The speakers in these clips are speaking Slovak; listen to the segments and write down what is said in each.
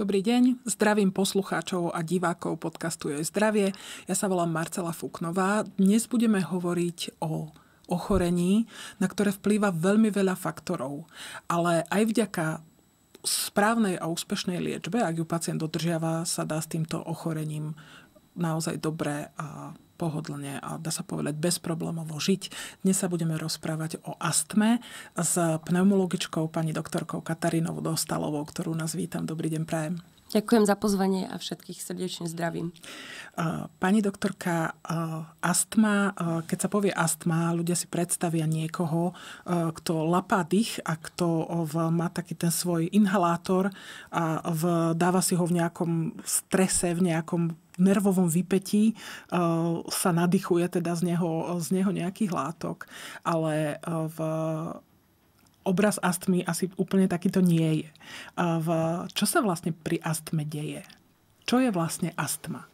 Dobrý deň, zdravím poslucháčov a divákov podcastu Joj zdravie. Ja sa volám Marcela Fuknová. Dnes budeme hovoriť o ochorení, na ktoré vplýva veľmi veľa faktorov. Ale aj vďaka správnej a úspešnej liečbe, ak ju pacient dodržiava, sa dá s týmto ochorením naozaj dobré a pohodlne a dá sa povedať bezproblémovo žiť. Dnes sa budeme rozprávať o astme s pneumologičkou pani doktorkou Katarínou Dostalovou, ktorú nás vítam. Dobrý deň, prajem. Ďakujem za pozvanie a všetkých srdečne zdravím. Pani doktorka, astma, keď sa povie astma, ľudia si predstavia niekoho, kto lapá dých a kto má taký ten svoj inhalátor a dáva si ho v nejakom strese, v nejakom nervovom vypetí eh, sa nadýchuje teda z neho, z neho nejakých látok. Ale eh, v obraz astmy asi úplne takýto nie je. Eh, v, čo sa vlastne pri astme deje? Čo je vlastne astma?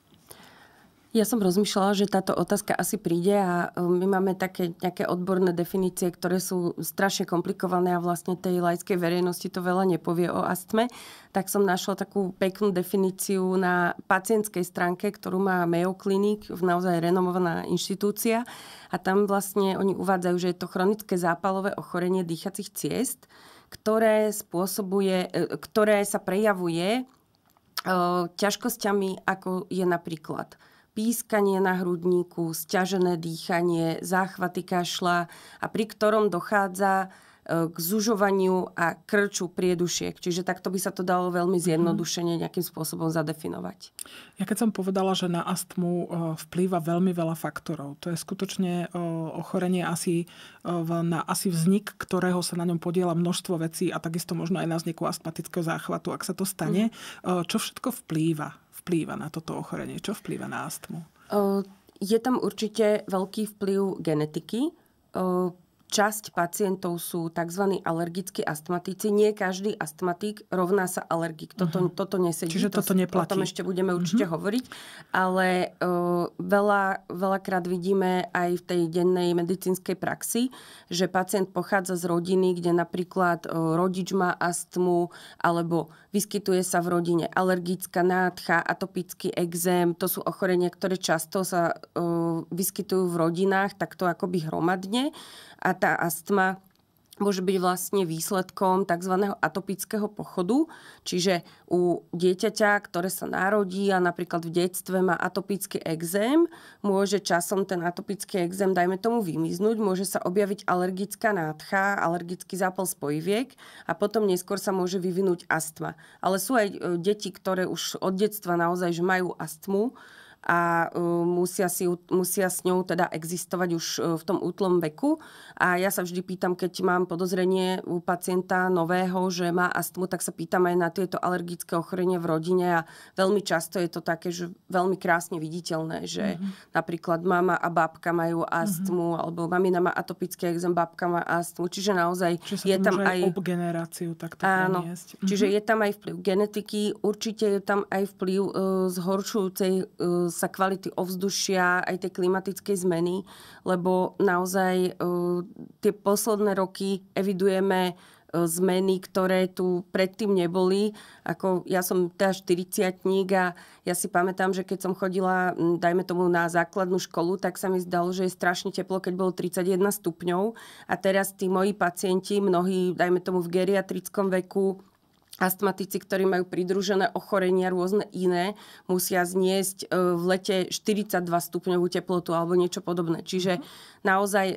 Ja som rozmýšľala, že táto otázka asi príde a e, my máme také nejaké odborné definície, ktoré sú strašne komplikované a vlastne tej laickej verejnosti to veľa nepovie o astme. Tak som našla takú peknú definíciu na pacientskej stránke, ktorú má Mayo Clinic, naozaj renomovaná inštitúcia. A tam vlastne oni uvádzajú, že je to chronické zápalové ochorenie dýchacích ciest, ktoré, spôsobuje, e, ktoré sa prejavuje e, ťažkosťami, ako je napríklad pískanie na hrudníku, stiažené dýchanie, záchvaty kašla a pri ktorom dochádza e, k zužovaniu a krču priedušiek. Čiže takto by sa to dalo veľmi mhm. zjednodušene nejakým spôsobom zadefinovať. Ja keď som povedala, že na astmu e, vplýva veľmi veľa faktorov. To je skutočne e, ochorenie asi, na asi vznik, ktorého sa na ňom podiela množstvo vecí a takisto možno aj na vzniku astmatického záchvatu, ak sa to stane. Mhm. Čo všetko vplýva vplýva na toto ochorenie? Čo vplýva na astmu? Je tam určite veľký vplyv genetiky Časť pacientov sú tzv. alergickí astmatici. Nie každý astmatik rovná sa alergik. Toto, uh-huh. Mhm. toto nesedí. Čiže toto to, neplatí. O tom ešte budeme mhm. určite uh-huh. hovoriť. Ale uh, veľa, veľakrát vidíme aj v tej dennej medicínskej praxi, že pacient pochádza z rodiny, kde napríklad uh, rodič má astmu alebo vyskytuje sa v rodine alergická nádcha, atopický exém. To sú ochorenia, ktoré často sa uh, vyskytujú v rodinách, takto akoby hromadne. A tá astma môže byť vlastne výsledkom tzv. atopického pochodu, čiže u dieťaťa, ktoré sa narodí a napríklad v detstve má atopický exém, môže časom ten atopický exém, dajme tomu, vymiznúť, môže sa objaviť alergická nádcha, alergický zápal spojiviek a potom neskôr sa môže vyvinúť astma. Ale sú aj e, deti, ktoré už od detstva naozaj že majú astmu, a e, musia, si, musia s ňou teda existovať už e, v tom útlom veku. A ja sa vždy pýtam, keď mám podozrenie u pacienta nového, že má astmu, tak sa pýtam aj na tieto alergické ochorenie v rodine a veľmi často je to také, že veľmi krásne viditeľné, že mm-hmm. napríklad mama a babka majú astmu, mm-hmm. alebo mamina má atopický exém, babka má astmu, čiže naozaj čiže je tam aj... obgeneráciu takto Áno, Mm-hmm. čiže mhm. je tam aj vplyv genetiky, určite je tam aj vplyv uh, zhoršujúcej uh, sa kvality ovzdušia, aj tej klimatickej zmeny, lebo naozaj e, tie posledné roky evidujeme e, zmeny, ktoré tu predtým neboli. Ako ja som teda 40 a ja si pamätám, že keď som chodila, dajme tomu na základnú školu, tak sa mi zdalo, že je strašne teplo, keď bolo 31 stupňov. A teraz tí moji pacienti, mnohí, dajme tomu v geriatrickom veku, astmatici, ktorí majú pridružené ochorenia rôzne iné, musia zniesť e, v lete 42 stupňovú teplotu alebo niečo podobné. Čiže mhm. naozaj e,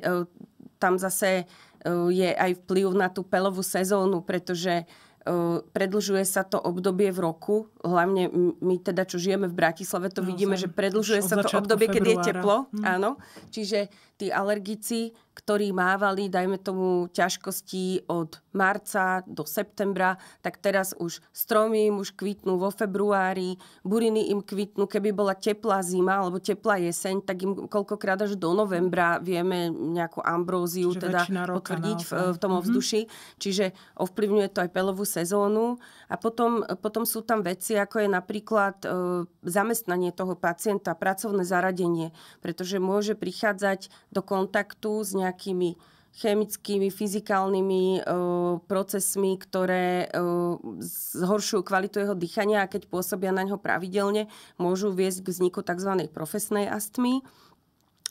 tam zase e, je aj vplyv na tú pelovú sezónu, pretože predlžuje sa to obdobie v roku. Hlavne my teda, čo žijeme v Bratislave, to no, vidíme, že predlžuje sa to obdobie, februára. keď je teplo. Hmm. Áno. Čiže tí alergici ktorí mávali, dajme tomu, ťažkosti od marca do septembra, tak teraz už stromy im už kvitnú vo februári, buriny im kvitnú, keby bola teplá zima alebo teplá jeseň, tak im koľkokrát až do novembra vieme nejakú ambróziu Čiže teda potvrdiť v, v tom mhm. ovzduši. Mm-hmm. Čiže ovplyvňuje to aj pelovú sezónu. A potom, potom sú tam veci, ako je napríklad e, zamestnanie toho pacienta, pracovné zaradenie, pretože môže prichádzať do kontaktu s nejakým nejakými chemickými, fyzikálnymi e, procesmi, ktoré e, zhoršujú kvalitu jeho dýchania a keď pôsobia na ňo pravidelne, môžu viesť k vzniku tzv. profesnej astmy.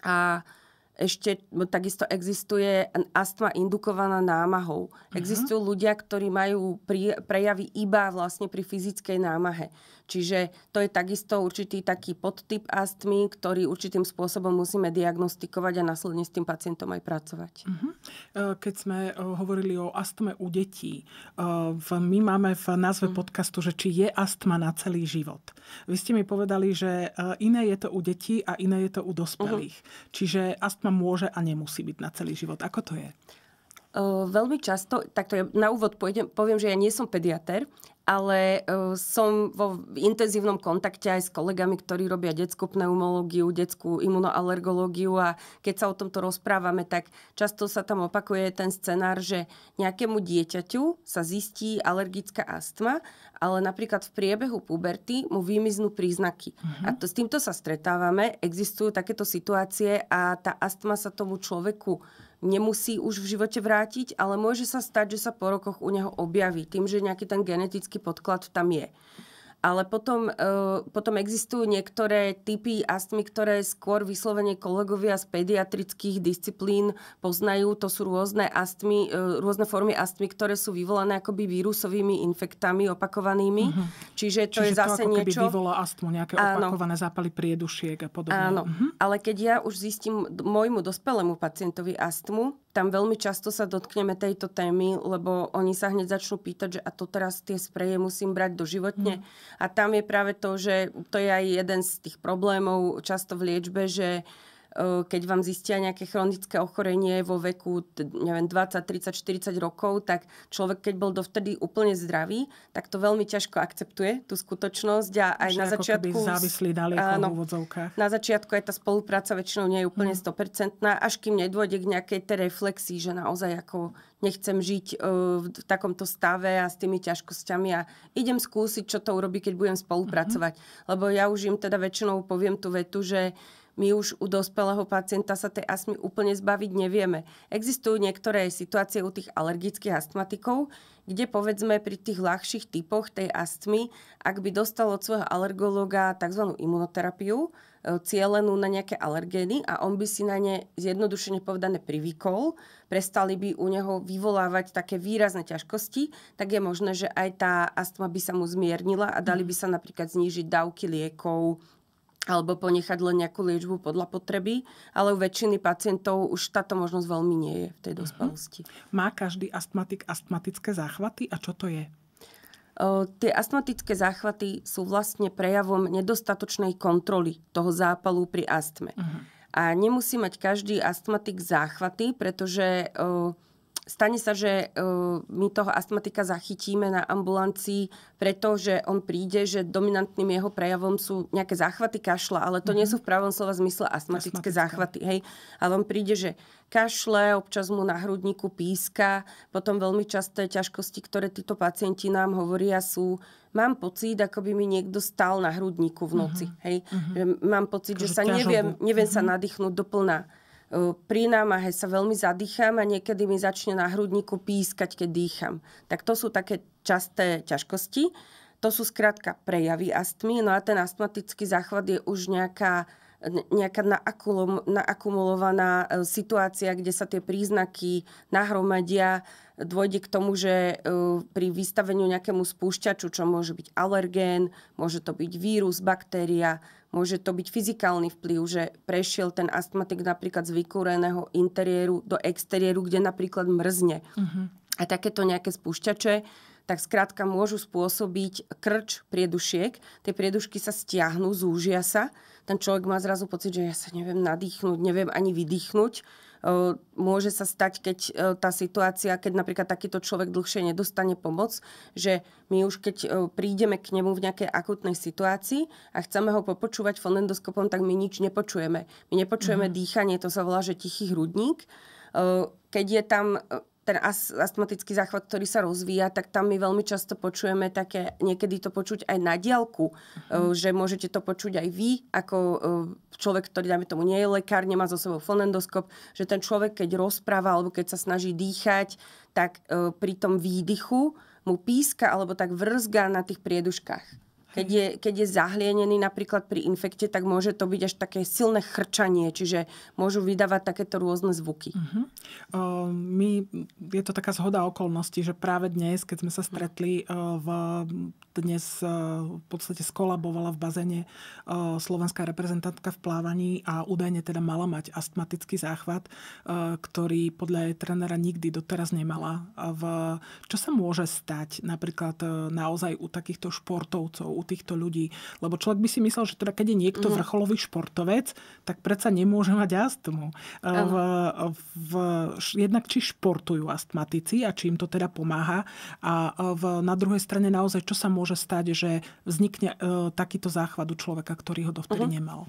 A ešte no, takisto existuje astma indukovaná námahou. Uh-huh. Existujú ľudia, ktorí majú pri, prejavy iba vlastne pri fyzickej námahe. Čiže to je takisto určitý taký podtyp astmy, ktorý určitým spôsobom musíme diagnostikovať a následne s tým pacientom aj pracovať. Uh-huh. Keď sme eh, hovorili o astme u detí, eh, my máme v názve uh-huh. podcastu, že či je astma na celý život. Vy ste mi povedali, že iné je to u detí a iné je to u dospelých. Uh-huh. Čiže astma môže a nemusí byť na celý život. Ako to je? Veľmi často, takto ja na úvod pojdem, poviem, že ja nie som pediatér, ale som vo intenzívnom kontakte aj s kolegami, ktorí robia detskú pneumológiu, detskú imunoalergológiu a keď sa o tomto rozprávame, tak často sa tam opakuje ten scenár, že nejakému dieťaťu sa zistí alergická astma, ale napríklad v priebehu puberty mu vymiznú príznaky. Uh-huh. A to, s týmto sa stretávame, existujú takéto situácie a tá astma sa tomu človeku nemusí už v živote vrátiť, ale môže sa stať, že sa po rokoch u neho objaví tým, že nejaký ten genetický podklad tam je. Ale potom, uh, potom existujú niektoré typy astmy, ktoré skôr vyslovene kolegovia z pediatrických disciplín poznajú. To sú rôzne, astmy, uh, rôzne formy astmy, ktoré sú vyvolané akoby vírusovými infektami opakovanými. Uh-huh. Čiže to Čiže je to zase ako niečo... vyvolá astmu, nejaké áno. opakované zápaly priedušiek a podobne. Áno, uh-huh. ale keď ja už zistím môjmu dospelému pacientovi astmu, tam veľmi často sa dotkneme tejto témy, lebo oni sa hneď začnú pýtať, že a to teraz tie spreje musím brať doživotne. Mm. A tam je práve to, že to je aj jeden z tých problémov často v liečbe, že uh, keď vám zistia nejaké chronické ochorenie vo veku neviem, 20, 30, 40 rokov, tak človek, keď bol dovtedy úplne zdravý, tak to veľmi ťažko akceptuje, tú skutočnosť. A aj na začiatku... závislí áno, Na začiatku aj tá spolupráca väčšinou nie je úplne hmm. 100%, až kým nedôjde k nejakej tej reflexii, že naozaj ako nechcem žiť e, v takomto stave a s tými ťažkosťami a idem skúsiť, čo to urobí, keď budem mhm. spolupracovať. Mm-hmm. Lebo ja už im teda väčšinou poviem tú vetu, že uh, my už u dospelého pacienta sa tej astmy úplne zbaviť nevieme. Existujú niektoré situácie u tých alergických astmatikov, kde povedzme pri tých ľahších typoch tej astmy, ak by dostal od svojho alergológa tzv. imunoterapiu, e, cielenú na nejaké alergény a on by si na ne zjednodušene povedané privykol, prestali by u neho vyvolávať také výrazné ťažkosti, tak je možné, že aj tá astma by sa mu zmiernila a dali by sa napríklad znížiť dávky liekov, alebo ponechať len nejakú liečbu podľa potreby, ale u väčšiny pacientov už táto možnosť veľmi nie je v tej mhm. dospelosti. Uh-huh. Má každý astmatik astmatické záchvaty a čo to je? O, tie astmatické záchvaty sú vlastne prejavom nedostatočnej kontroly toho zápalu pri astme. Uh-huh. A nemusí mať každý astmatik záchvaty, pretože... O, stane sa, že e, my toho astmatika zachytíme na ambulancii, pretože on príde, že dominantným jeho prejavom sú nejaké záchvaty kašla, ale to mm-hmm. nie mhm. sú v pravom slova zmysle astmatické záchvaty. Hej? Ale on príde, že kašle, občas mu na hrudníku píska, potom veľmi časté ťažkosti, ktoré títo pacienti nám hovoria sú mám pocit, ako by mi niekto stál na hrudníku v noci. Mm-hmm. Hej? Mm-hmm. mám pocit, Kože že akože sa ťažobu. neviem, neviem mm-hmm. sa mhm. nadýchnúť doplná pri námahe sa veľmi zadýcham a niekedy mi začne na hrudníku pískať, keď dýcham. Tak to sú také časté ťažkosti. To sú skrátka prejavy astmy. No a ten astmatický záchvat je už nejaká nejaká naakulom, naakumulovaná e, situácia, kde sa tie príznaky nahromadia, dôjde k tomu, že e, pri vystaveniu nejakému spúšťaču, čo môže byť alergén, môže to byť vírus, baktéria, Môže to byť fyzikálny vplyv, že prešiel ten astmatik napríklad z vykúreného interiéru do exteriéru, kde napríklad mrzne. Uh-huh. A takéto nejaké spúšťače tak skrátka môžu spôsobiť krč priedušiek. Tie priedušky sa stiahnu, zúžia sa. Ten človek má zrazu pocit, že ja sa neviem nadýchnuť, neviem ani vydýchnuť Môže sa stať, keď e, tá situácia, keď napríklad takýto človek dlhšie nedostane pomoc, že my už keď e, prídeme k nemu v nejakej akutnej situácii a chceme ho popočúvať fonendoskopom, tak my nič nepočujeme. My nepočujeme mm. dýchanie, to sa volá, že tichý hrudník. Keď je tam e, ten astmatický záchvat, ktorý sa rozvíja, tak tam my veľmi často počujeme také, niekedy to počuť aj na diálku, uh-huh. že môžete to počuť aj vy, ako eh, človek, ktorý, dáme tomu, nie je lekár, nemá zo sebou fonendoskop, že ten človek, keď rozpráva alebo keď sa snaží dýchať, tak eh, pri tom výdychu mu píska alebo tak vrzga na tých prieduškách. Keď je, keď je zahlienený napríklad pri infekte, tak môže to byť až také silné chrčanie, čiže môžu vydávať takéto rôzne zvuky. Uh-huh. Uh, my, je to taká zhoda okolností, že práve dnes, keď sme sa stretli uh, v dnes ehm, v podstate skolabovala v bazéne slovenská reprezentantka v plávaní a údajne teda mala mať astmatický záchvat, ktorý podľa jej trénera nikdy doteraz nemala. V, čo sa môže stať napríklad naozaj u takýchto športovcov, u týchto ľudí. Lebo človek by si myslel, že teda keď je niekto mm. vrcholový športovec, tak predsa nemôže mať astmu. E, v, v, jednak či športujú astmatici a či im to teda pomáha. A e, v, na druhej strane naozaj, čo sa môže stať, že vznikne e, takýto záchvat u človeka, ktorý ho dovtedy mm-hmm. nemal.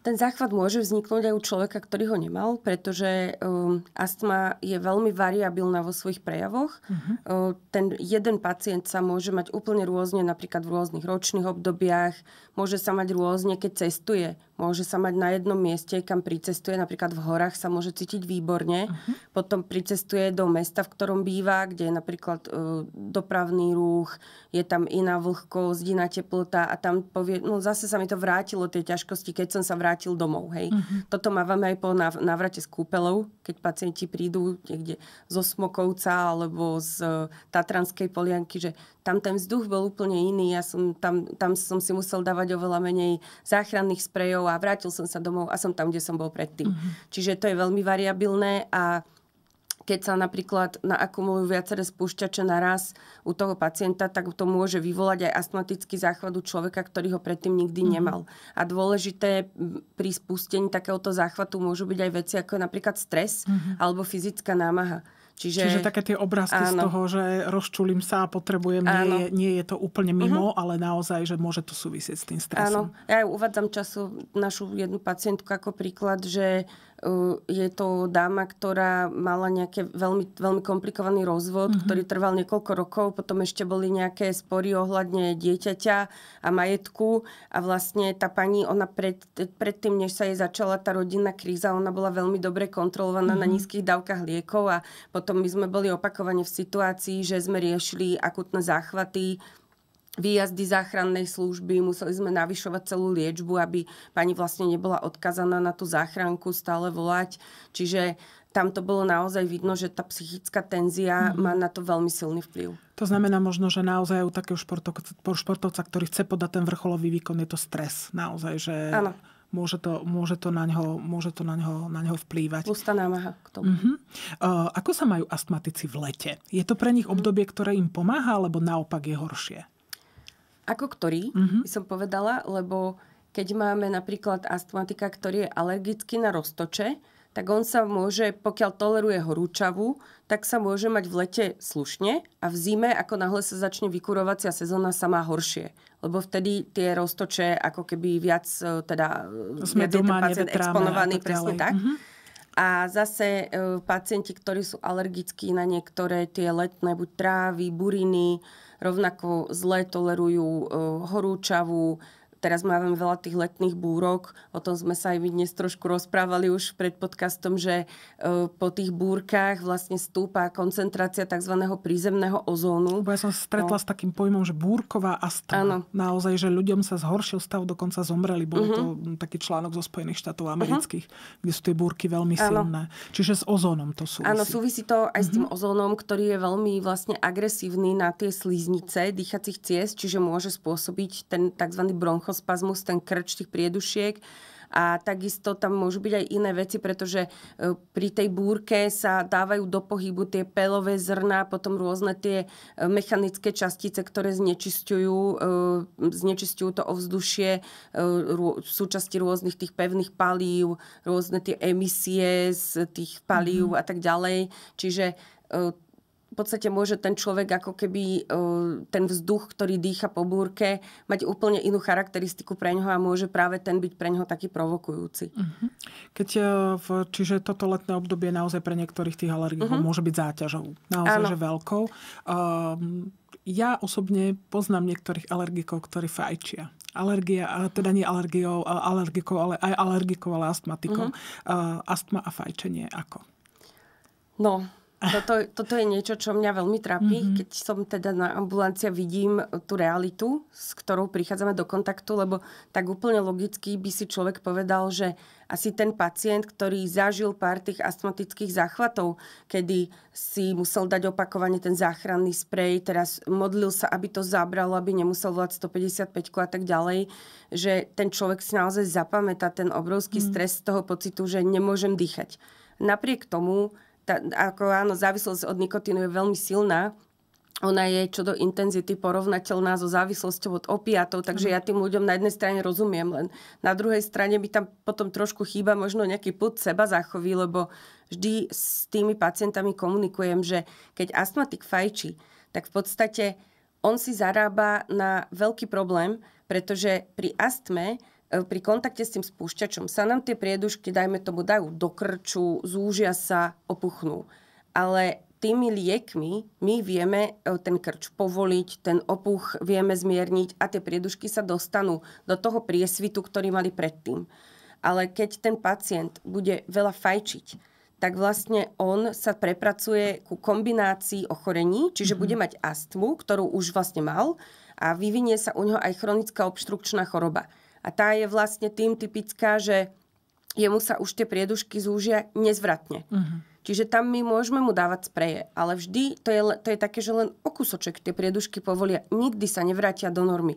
Ten záchvat môže vzniknúť aj u človeka, ktorý ho nemal, pretože um, astma je veľmi variabilná vo svojich prejavoch. Uh-huh. ten jeden pacient sa môže mať úplne rôzne, napríklad v rôznych ročných obdobiach, môže sa mať rôzne, keď cestuje, môže sa mať na jednom mieste, kam pricestuje, napríklad v horách sa môže cítiť výborne, uh-huh. potom pricestuje do mesta, v ktorom býva, kde je napríklad e, dopravný ruch, je tam iná vlhkosť, iná teplota a tam povie, no zase sa mi to vrátilo, tie ťažkosti, keď som sa vrátil domov, hej. Uh-huh. Toto máme aj po návrate z kúpelov, keď pacienti prídu niekde zo Smokovca alebo z e, Tatranskej polianky, že tam ten vzduch bol úplne iný, ja som tam, tam som si musel dávať oveľa menej záchranných sprejov a vrátil som sa domov a som tam, kde som bol predtým. Uh-huh. Čiže to je veľmi variabilné a keď sa napríklad naakumulujú viaceré spúšťače naraz u toho pacienta, tak to môže vyvolať aj astmatický záchvat u človeka, ktorý ho predtým nikdy mm-hmm. nemal. A dôležité pri spustení takéhoto záchvatu môžu byť aj veci ako napríklad stres mm-hmm. alebo fyzická námaha. Čiže, Čiže také tie obrázky áno. z toho, že rozčulím sa a potrebujem, nie je, nie je to úplne mimo, uh-huh. ale naozaj, že môže to súvisieť s tým stresom. Áno, ja uvádzam času našu jednu pacientku ako príklad, že je to dáma, ktorá mala nejaký veľmi, veľmi komplikovaný rozvod, mm-hmm. ktorý trval niekoľko rokov, potom ešte boli nejaké spory ohľadne dieťaťa a majetku a vlastne tá pani, ona pred, predtým, než sa jej začala tá rodinná kríza, ona bola veľmi dobre kontrolovaná mm-hmm. na mhm. nízkych dávkach liekov a potom my sme boli opakovane v situácii, že sme riešili akutné záchvaty, výjazdy záchrannej služby, museli sme navyšovať celú liečbu, aby pani vlastne nebola odkazaná na tú záchranku, stále volať. Čiže tam to bolo naozaj vidno, že tá psychická tenzia mm-hmm. má na to veľmi silný vplyv. To znamená možno, že naozaj u takého športovca, športovca ktorý chce podať ten vrcholový výkon, je to stres naozaj, že... ano. môže to, môže to, na, ňoho môže to na, ňo, na ňo vplývať. Pústa námaha k tomu. Uh-huh. Uh, ako sa majú astmatici v lete? Je to pre nich obdobie, ktoré im pomáha, alebo naopak je horšie? ako ktorý, mm-hmm. by som povedala, lebo keď máme napríklad astmatika, ktorý je alergický na roztoče, tak on sa môže, pokiaľ toleruje horúčavu, tak sa môže mať v lete slušne a v zime, ako nahle sa začne vykurovacia sezóna, sa má horšie. Lebo vtedy tie roztoče ako keby viac, e, teda Sme viac doma, je pacient exponovaný, tak presne tak. Mm-hmm. A zase e, pacienti, ktorí sú alergickí na niektoré tie letné, buď trávy, buriny, rovnako zle tolerujú eh, horúčavú Teraz máme veľa tých letných búrok, o tom sme sa aj my dnes trošku rozprávali už pred podcastom, že e, po tých búrkach vlastne stúpa koncentrácia tzv. prízemného ozónu. Bo ja som stretla no. s takým pojmom, že búrková astma. Áno. Naozaj, že ľuďom sa zhoršil stav, dokonca zomreli. Bol uh-huh. to mhm. taký článok zo Spojených štátov mhm. amerických, uh-huh. kde sú tie búrky veľmi áno. silné. Čiže s ozónom to súvisí. Áno, súvisí to aj uh-huh. s tým mhm. ozónom, ktorý je veľmi vlastne agresívny na tie slíznice dýchacích ciest, čiže môže spôsobiť ten tzv. broncho bronchospazmus, ten krč tých priedušiek. A takisto tam môžu byť aj iné veci, pretože e, pri tej búrke sa dávajú do pohybu tie pelové zrná, potom rôzne tie e, mechanické častice, ktoré znečisťujú, e, znečisťujú to ovzdušie, súčasti rôznych tých pevných palív, rôzne tie emisie z tých palív mm-hmm. a tak ďalej. Čiže v podstate môže ten človek ako keby e, ten vzduch, ktorý dýcha po búrke, mať úplne inú charakteristiku pre ňoho a môže práve ten byť pre ňoho taký provokujúci. Uh-huh. Keď, e, čiže toto letné obdobie naozaj pre niektorých tých alergií uh-huh. Mhm. môže byť záťažou. Naozaj, ano. že veľkou. Um, ja osobne poznám niektorých alergikov, ktorí fajčia alergia, e, teda nie alergiou, alergikov, ale aj alergikov, ale astmatikov. Uh-huh. Mhm. Uh, astma a fajčenie ako? No, toto, toto je niečo, čo mňa veľmi trápi, mm-hmm. keď som teda na ambulancia vidím e, tú realitu, s ktorou prichádzame do kontaktu, lebo tak úplne logicky by si človek povedal, že asi ten pacient, ktorý zažil pár tých astmatických záchvatov, kedy si musel dať opakovane ten záchranný sprej, teraz modlil sa, aby to zabralo, aby nemusel volať 155 a tak ďalej, že ten človek si naozaj zapamätá ten obrovský mm. stres z toho pocitu, že nemôžem dýchať. Napriek tomu tá, ako áno, závislosť od nikotínu je veľmi silná, ona je čo do intenzity porovnateľná so závislosťou od opiatov, takže mm. ja tým ľuďom na jednej strane rozumiem, len na druhej strane by tam potom trošku chýba možno nejaký put seba záchovy, lebo vždy s tými pacientami komunikujem, že keď astmatik fajčí, tak v podstate on si zarába na veľký problém, pretože pri astme Eh, pri kontakte s tým spúšťačom sa nám tie priedušky, dajme tomu, dajú do krču, zúžia sa, opuchnú. Ale tými liekmi my vieme eh, ten krč povoliť, ten opuch vieme zmierniť a tie priedušky sa dostanú do toho priesvitu, ktorý mali predtým. Ale keď ten pacient bude veľa fajčiť, tak vlastne on sa prepracuje ku kombinácii ochorení, čiže mm-hmm. bude mať astmu, ktorú už vlastne mal a vyvinie sa u neho aj chronická obštrukčná choroba. A tá je vlastne tým typická, že jemu sa už tie priedušky zúžia nezvratne. Uh-huh. Čiže tam my môžeme mu dávať spreje, ale vždy to je, to je také, že len o kúsoček tie priedušky povolia, nikdy sa nevrátia do normy.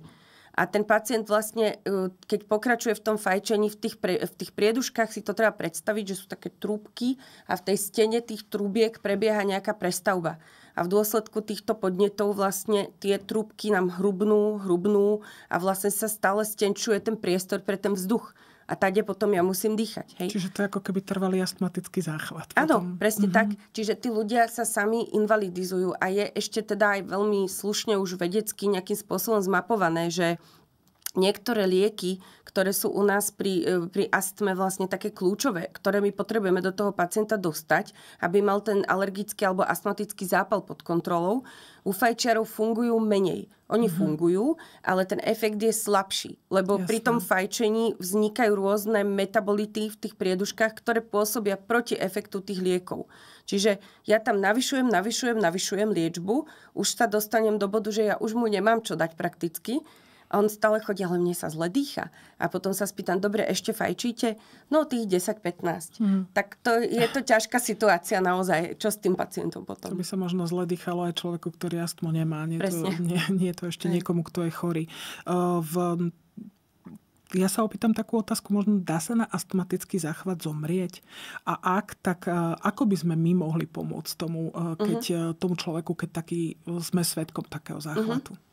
A ten pacient vlastne, e, keď pokračuje v tom fajčení, v tých, pre, v tých prieduškách si to treba predstaviť, že sú také trúbky a v tej stene tých trúbiek prebieha nejaká prestavba a v dôsledku týchto podnetov vlastne tie trúbky nám hrubnú, hrubnú a vlastne sa stále stenčuje ten priestor pre ten vzduch a tade potom ja musím dýchať. Hej? Čiže to je ako keby trvalý astmatický záchvat. Áno, potom... presne mm-hmm. tak. Čiže tí ľudia sa sami invalidizujú a je ešte teda aj veľmi slušne už vedecky nejakým spôsobom zmapované, že niektoré lieky, ktoré sú u nás pri, e, pri astme vlastne také kľúčové, ktoré my potrebujeme do toho pacienta dostať, aby mal ten alergický alebo astmatický zápal pod kontrolou, u fajčiarov fungujú menej. Oni mm-hmm. fungujú, ale ten efekt je slabší, lebo Jasne. pri tom fajčení vznikajú rôzne metabolity v tých prieduškách, ktoré pôsobia proti efektu tých liekov. Čiže ja tam navyšujem, navyšujem, navyšujem liečbu, už sa dostanem do bodu, že ja už mu nemám čo dať prakticky, a on stále chodí, ale mne sa zle dýcha. A potom sa spýtam, dobre, ešte fajčíte? No tých 10-15. Mm. Tak to, je to ťažká situácia naozaj. Čo s tým pacientom potom? To by sa možno zle dýchalo aj človeku, ktorý astmo nemá. Nie, To, nie, nie je to ešte aj. niekomu, kto je chorý. Uh, v ja sa opýtam takú otázku, možno dá sa na astmatický záchvat zomrieť? A ak, tak e, ako by sme my mohli pomôcť tomu, e, keď, uh-huh. tomu človeku, keď taký sme svetkom takého mhm. záchvatu? Uh-huh.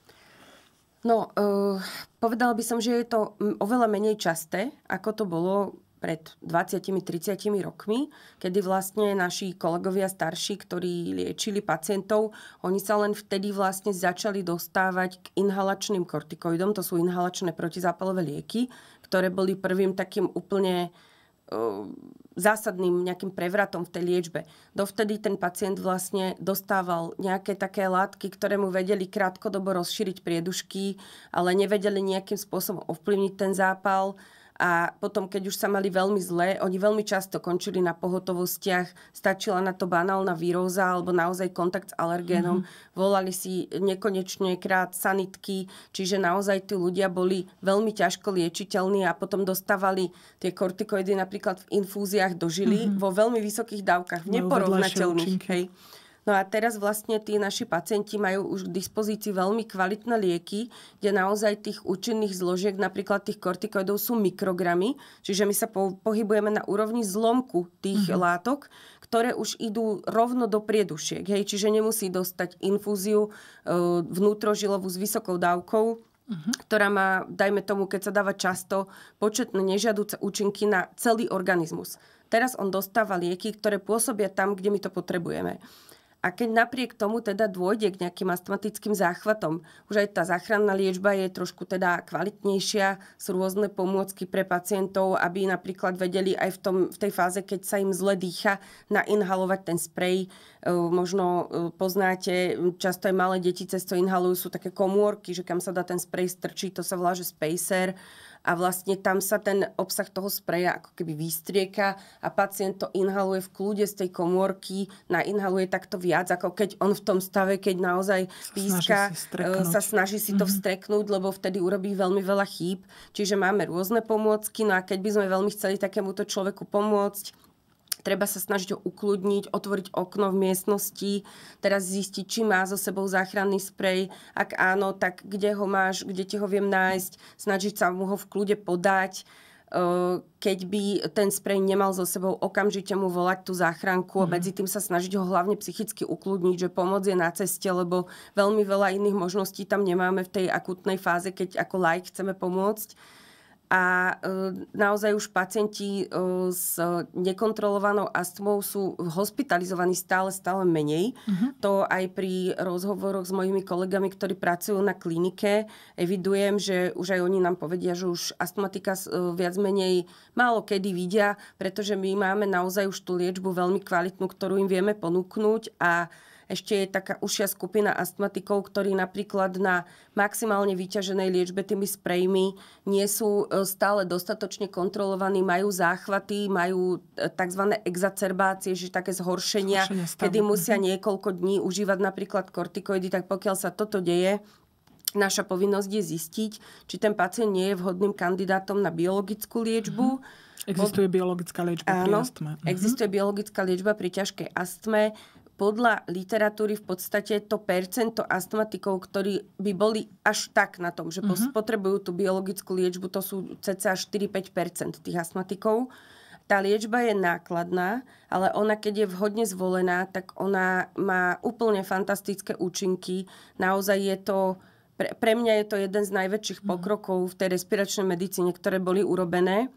No, uh, povedala by som, že je to oveľa menej časté, ako to bolo pred 20-30 rokmi, kedy vlastne naši kolegovia starší, ktorí liečili pacientov, oni sa len vtedy vlastne začali dostávať k inhalačným kortikoidom, to sú inhalačné protizápalové lieky, ktoré boli prvým takým úplne zásadným nejakým prevratom v tej liečbe. Dovtedy ten pacient vlastne dostával nejaké také látky, ktoré mu vedeli krátkodobo rozšíriť priedušky, ale nevedeli nejakým spôsobom ovplyvniť ten zápal a potom, keď už sa mali veľmi zle, oni veľmi často končili na pohotovostiach, stačila na to banálna výroza alebo naozaj kontakt s alergénom, mm-hmm. volali si nekonečne krát sanitky, čiže naozaj tí ľudia boli veľmi ťažko liečiteľní a potom dostávali tie kortikoidy napríklad v infúziách do žily mm-hmm. vo veľmi vysokých dávkach, neporovnateľných. Hej. No a teraz vlastne tí naši pacienti majú už k dispozícii veľmi kvalitné lieky, kde naozaj tých účinných zložiek, napríklad tých kortikoidov, sú mikrogramy, čiže my sa po- pohybujeme na úrovni zlomku tých mm-hmm. látok, ktoré už idú rovno do priedušiek, hej, čiže nemusí dostať infúziu e, vnútrožilovú s vysokou dávkou, Uh-huh. ktorá má, dajme tomu, keď sa dáva často, početné nežiaduce účinky na celý organizmus. Teraz on dostáva lieky, ktoré pôsobia tam, kde my to potrebujeme. A keď napriek tomu teda dôjde k nejakým astmatickým záchvatom, už aj tá záchranná liečba je trošku teda kvalitnejšia, sú rôzne pomôcky pre pacientov, aby napríklad vedeli aj v, tom, v tej fáze, keď sa im zle dýcha, nainhalovať ten sprej. E, možno e, poznáte, často aj malé deti cez to inhalujú, sú také komórky, že kam sa dá ten sprej strčí, to sa že spacer a vlastne tam sa ten obsah toho spreja ako keby vystrieka a pacient to inhaluje v kľude z tej komórky, nainhaluje takto viac, ako keď on v tom stave, keď naozaj píska, e, snaží sa snaží si to mhm. vstreknúť, lebo vtedy urobí veľmi veľa chýb. Čiže máme rôzne pomôcky, no a keď by sme veľmi chceli takémuto človeku pomôcť, Treba sa snažiť ho ukludniť, otvoriť okno v miestnosti, teraz zistiť, či má so sebou záchranný sprej. Ak áno, tak kde ho máš, kde ti ho viem nájsť, snažiť sa mu ho v kľude podať keď by ten sprej nemal so sebou, okamžite mu volať tú záchranku a mhm. medzi tým sa snažiť ho hlavne psychicky ukludniť, že pomoc je na ceste, lebo veľmi veľa iných možností tam nemáme v tej akutnej fáze, keď ako like chceme pomôcť a e, naozaj už pacienti e, s nekontrolovanou astmou sú hospitalizovaní stále, stále menej. Uh-huh. To aj pri rozhovoroch s mojimi kolegami, ktorí pracujú na klinike, evidujem, že už aj oni nám povedia, že už astmatika e, viac menej málo kedy vidia, pretože my máme naozaj už tú liečbu veľmi kvalitnú, ktorú im vieme ponúknuť a ešte je taká užšia skupina astmatikov, ktorí napríklad na maximálne vyťaženej liečbe tými sprejmi nie sú e, stále dostatočne kontrolovaní, majú záchvaty, majú e, tzv. exacerbácie, že také zhoršenia, zhoršenia kedy musia mhm. niekoľko dní užívať napríklad kortikoidy, tak pokiaľ sa toto deje, Naša povinnosť je zistiť, či ten pacient nie je vhodným kandidátom na biologickú liečbu. Mm-hmm. Existuje biologická liečba Áno, pri astme. Mhm. Existuje biologická liečba pri ťažkej astme podľa literatúry v podstate to percento astmatikov, ktorí by boli až tak na tom, že uh-huh. potrebujú tú biologickú liečbu, to sú cca 4-5 tých astmatikov. Tá liečba je nákladná, ale ona keď je vhodne zvolená, tak ona má úplne fantastické účinky. Naozaj je to pre, pre mňa je to jeden z najväčších mhm. pokrokov v tej respiračnej medicíne, ktoré boli urobené.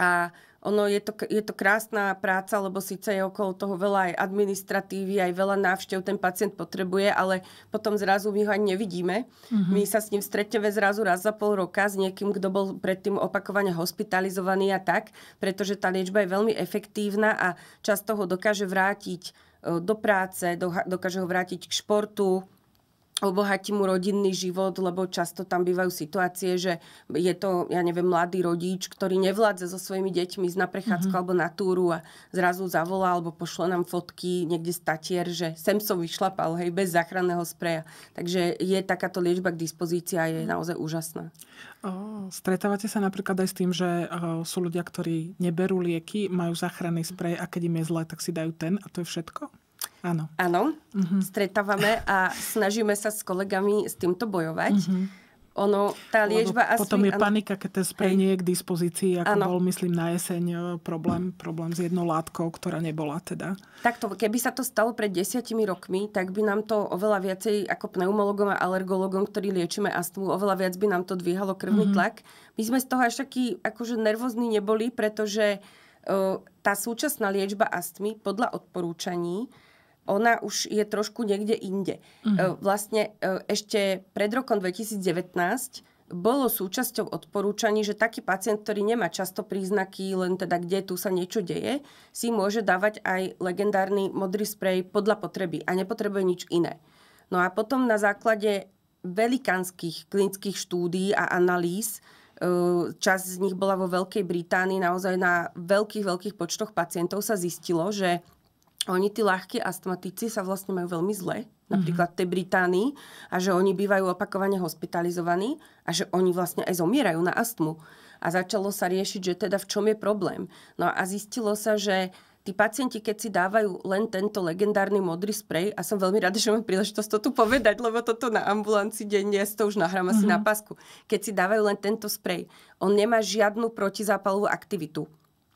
A ono je to, je to krásna práca, lebo síce je okolo toho veľa aj administratívy, aj veľa návštev ten pacient potrebuje, ale potom zrazu my ho ani nevidíme. Mm-hmm. My sa s ním stretneme zrazu raz za pol roka s niekým, kto bol predtým opakovane hospitalizovaný a tak, pretože tá liečba je veľmi efektívna a často ho dokáže vrátiť e, do práce, dokáže ho vrátiť k športu, obohatí mu rodinný život, lebo často tam bývajú situácie, že je to, ja neviem, mladý rodič, ktorý nevládza so svojimi deťmi ísť na prechádzku mm-hmm. alebo na túru a zrazu zavolá alebo pošle nám fotky niekde z tatier, že sem som vyšlapal, hej, bez záchranného spreja. Takže je takáto liečba k dispozícii a je naozaj úžasná. O, stretávate sa napríklad aj s tým, že o, sú ľudia, ktorí neberú lieky, majú záchranný sprej a keď im je zle, tak si dajú ten a to je všetko? Áno. Áno, uh-huh. stretávame a snažíme sa s kolegami s týmto bojovať. Uh-huh. Ono, tá liečba... Lebo potom astri... je panika, keď ten sprej nie je k dispozícii, ako ano. bol, myslím, na jeseň e, problém, problém s jednou látkou, ktorá nebola teda. Takto, keby sa to stalo pred desiatimi rokmi, tak by nám to oveľa viacej, ako pneumologom a alergologom, ktorí liečíme astmu, oveľa viac by nám to dvíhalo krvný mm-hmm. tlak. My sme z toho až takí akože nervózni neboli, pretože uh, tá súčasná liečba astmy podľa odporúčaní ona už je trošku niekde inde. Uh-huh. Vlastne e, ešte pred rokom 2019 bolo súčasťou odporúčaní, že taký pacient, ktorý nemá často príznaky, len teda kde tu sa niečo deje, si môže dávať aj legendárny modrý sprej podľa potreby a nepotrebuje nič iné. No a potom na základe velikánskych klinických štúdií a analýz, e, časť z nich bola vo Veľkej Británii, naozaj na veľkých, veľkých počtoch pacientov sa zistilo, že oni tí ľahkí astmatici sa vlastne majú veľmi zle, mhm. napríklad tej Británii, a že oni bývajú opakovane hospitalizovaní a že oni vlastne aj zomierajú na astmu. A začalo sa riešiť, že teda v čom je problém. No a zistilo sa, že tí pacienti, keď si dávajú len tento legendárny modrý sprej, a som veľmi rada, že mám príležitosť to tu povedať, lebo toto na ambulanci denne, ja to už nahrám asi mm-hmm. na pasku, keď si dávajú len tento sprej, on nemá žiadnu protizápalovú aktivitu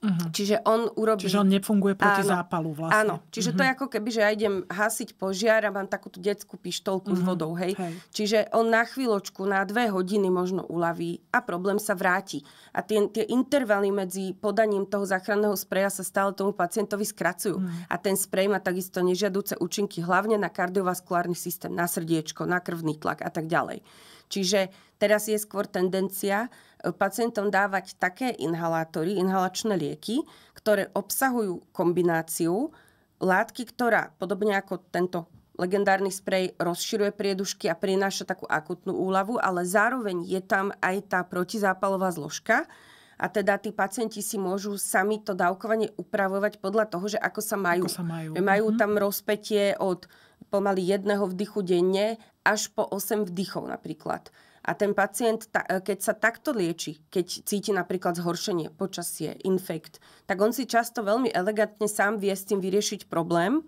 Uh-huh. Čiže on urobí... Čiže on nefunguje proti áno, zápalu vlastne. Áno, čiže uh-huh. to je mhm. ako keby, že ja idem hasiť požiar a mám takú detskú pištolku uh-huh. s mhm. vodou, hej. hej. Čiže on na chvíľočku, na dve hodiny možno uľaví a problém sa vráti. A tie, tie intervaly medzi podaním toho záchranného spreja sa stále tomu pacientovi skracujú. Uh-huh. A ten sprej má takisto nežiaduce účinky hlavne na kardiovaskulárny systém, na srdiečko, na krvný tlak a tak ďalej. Čiže teraz je skôr tendencia, E, pacientom dávať také inhalátory, inhalačné lieky, ktoré obsahujú kombináciu látky, ktorá podobne ako tento legendárny sprej rozširuje priedušky a prináša takú akutnú úľavu, ale zároveň je tam aj tá protizápalová zložka. A teda tí pacienti si môžu sami to dávkovanie upravovať podľa toho, že ako sa majú. Ako sa majú. majú mhm. tam rozpetie od pomaly jedného vdychu denne až po 8 vdychov napríklad. A ten pacient, e, keď sa takto lieči, keď cíti napríklad zhoršenie, počasie, infekt, tak on si často veľmi elegantne sám vie s tým vyriešiť problém,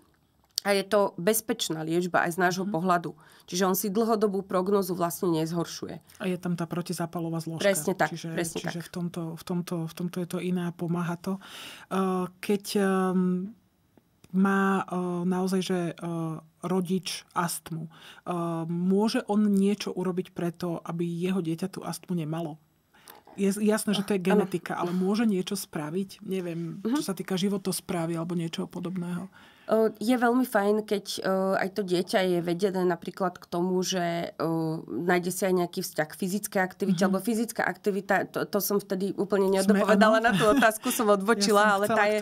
a je to bezpečná liečba aj z nášho mm. pohľadu. Čiže on si dlhodobú prognozu vlastne nezhoršuje. A je tam tá protizápalová zložka. Presne tak. Čiže, presne čiže tak. V, tomto, v, tomto, v tomto je to iné a pomáha to. E, keď má eh, naozaj, že eh, rodič astmu. Eh, môže on niečo urobiť preto, aby jeho dieťa tú astmu nemalo? Je jasné, že to je genetika, ale môže niečo spraviť? Neviem, čo mhm. sa týka životosprávy alebo niečoho podobného. Je veľmi fajn, keď aj to dieťa je vedené napríklad k tomu, že nájde si aj nejaký vzťah k fyzickej aktivite, mm-hmm. alebo fyzická aktivita, to, to som vtedy úplne neodpovedala na tú otázku, som odbočila, ja som ale tá je,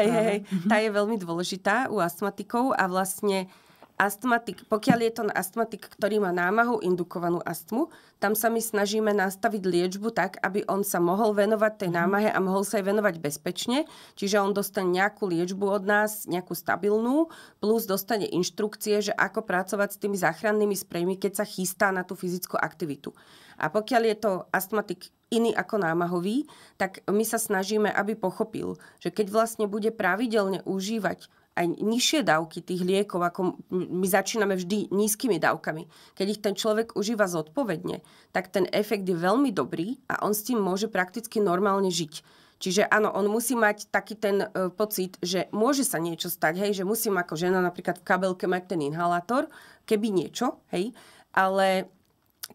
hej, hej, hej, mhm. tá je veľmi dôležitá u astmatikov a vlastne astmatik, pokiaľ je to astmatik, ktorý má námahu indukovanú astmu, tam sa my snažíme nastaviť liečbu tak, aby on sa mohol venovať tej mhm. námahe a mohol sa jej venovať bezpečne. Čiže on dostane nejakú liečbu od nás, nejakú stabilnú, plus dostane inštrukcie, že ako pracovať s tými záchrannými sprejmi, keď sa chystá na tú fyzickú aktivitu. A pokiaľ je to astmatik iný ako námahový, tak my sa snažíme, aby pochopil, že keď vlastne bude pravidelne užívať aj nižšie dávky tých liekov, ako my začíname vždy nízkymi dávkami. Keď ich ten človek užíva zodpovedne, tak ten efekt je veľmi dobrý a on s tým môže prakticky normálne žiť. Čiže áno, on musí mať taký ten e, pocit, že môže sa niečo stať, hej, že musím ako žena napríklad v kabelke mať ten inhalátor, keby niečo, hej, ale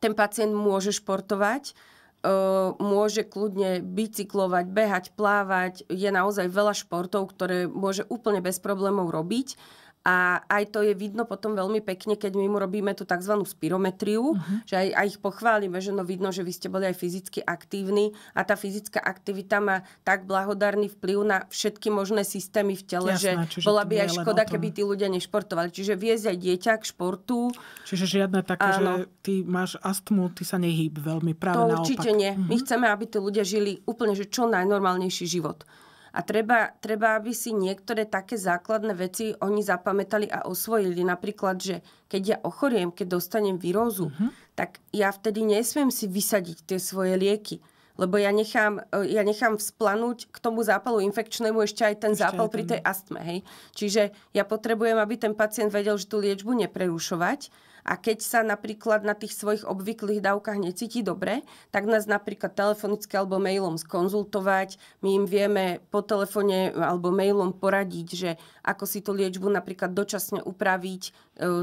ten pacient môže športovať, môže kľudne bicyklovať, behať, plávať. Je naozaj veľa športov, ktoré môže úplne bez problémov robiť a aj to je vidno potom veľmi pekne, keď my mu robíme tú tzv. spirometriu, uh-huh. že aj, aj ich pochválime, že no vidno, že vy ste boli aj fyzicky aktívni a tá fyzická aktivita má tak blahodárny vplyv na všetky možné systémy v tele, Jasné, že bola by aj škoda, keby tí ľudia nešportovali. Čiže viesť aj dieťa k športu. Čiže žiadne také, áno. že ty máš astmu, ty sa nehýb veľmi práve To naopak. určite nie. Uh-huh. My mhm. chceme, aby tí ľudia žili úplne že čo najnormálnejší život. A treba, treba, aby si niektoré také základné veci oni zapamätali a osvojili. Napríklad, že keď ja ochoriem, keď dostanem výrozu, uh-huh. Mhm. tak ja vtedy nesmiem si vysadiť tie svoje lieky lebo ja nechám, ja nechám vzplanúť k tomu zápalu infekčnému ešte aj ten ešte zápal aj pri tej astme. Hej? Čiže ja potrebujem, aby ten pacient vedel, že tú liečbu neprerušovať a keď sa napríklad na tých svojich obvyklých dávkach necíti dobre, tak nás napríklad telefonicky alebo mailom skonzultovať. My im vieme po telefóne alebo mailom poradiť, že ako si tú liečbu napríklad dočasne upraviť e,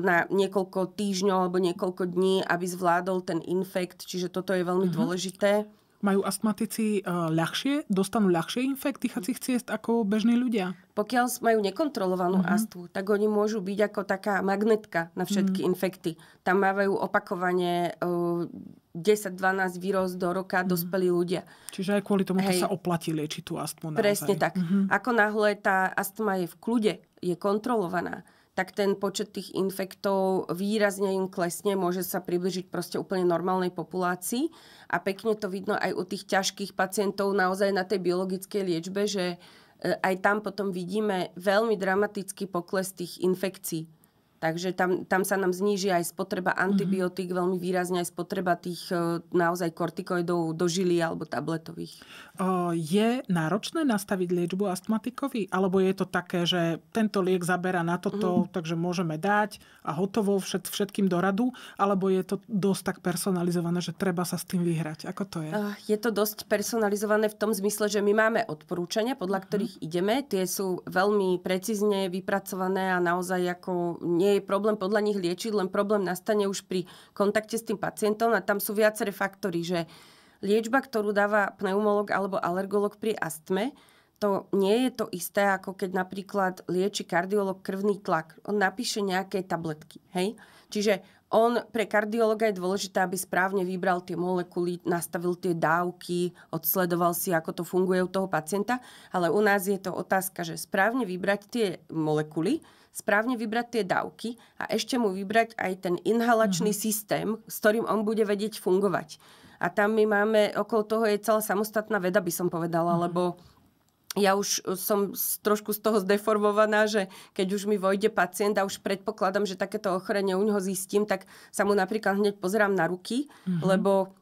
na niekoľko týždňov alebo niekoľko dní, aby zvládol ten infekt. Čiže toto je veľmi mm-hmm. dôležité majú astmatici eh, ľahšie, dostanú ľahšie infekt dýchacích ciest ako bežní ľudia? Pokiaľ majú nekontrolovanú mm-hmm. astmu, tak oni môžu byť ako taká magnetka na všetky mm-hmm. infekty. Tam mávajú opakovanie uh, eh, 10-12 výroz do roka mm-hmm. dospelí ľudia. Čiže aj kvôli tomu že sa oplatí liečiť tú astmu naozaj. Presne tak. Mm-hmm. Ako náhle tá astma je v kľude, je kontrolovaná, tak ten počet tých infektov výrazne im klesne, môže sa približiť proste úplne normálnej populácii. A pekne to vidno aj u tých ťažkých pacientov naozaj na tej biologickej liečbe, že e, aj tam potom vidíme veľmi dramatický pokles tých infekcií Takže tam, tam sa nám zníži aj spotreba mhm. antibiotík, mm-hmm. veľmi výrazne aj spotreba tých e, naozaj kortikoidov do žily alebo tabletových. Je náročné nastaviť liečbu astmatikovi? Alebo je to také, že tento liek zabera na toto, mm-hmm. takže môžeme dať a hotovo všet, všetkým doradu? Alebo je to dosť tak personalizované, že treba sa s tým vyhrať? Ako to je? Je to dosť personalizované v tom zmysle, že my máme odporúčania, podľa mm-hmm. ktorých ideme. Tie sú veľmi precízne vypracované a naozaj ako nie nie je problém podľa nich liečiť, len problém nastane už pri kontakte s tým pacientom a tam sú viaceré faktory, že liečba, ktorú dáva pneumolog alebo alergolog pri astme, to nie je to isté, ako keď napríklad lieči kardiolog krvný tlak. On napíše nejaké tabletky. Hej? Čiže on pre kardiologa je dôležité, aby správne vybral tie molekuly, nastavil tie dávky, odsledoval si, ako to funguje u toho pacienta. Ale u nás je to otázka, že správne vybrať tie molekuly, správne vybrať tie dávky a ešte mu vybrať aj ten inhalačný mm-hmm. systém, s ktorým on bude vedieť fungovať. A tam my máme, okolo toho je celá samostatná veda, by som povedala, mm-hmm. lebo ja už som trošku z toho zdeformovaná, že keď už mi vojde pacient a už predpokladám, že takéto ochorenie u neho zistím, tak sa mu napríklad hneď pozerám na ruky, mm-hmm. lebo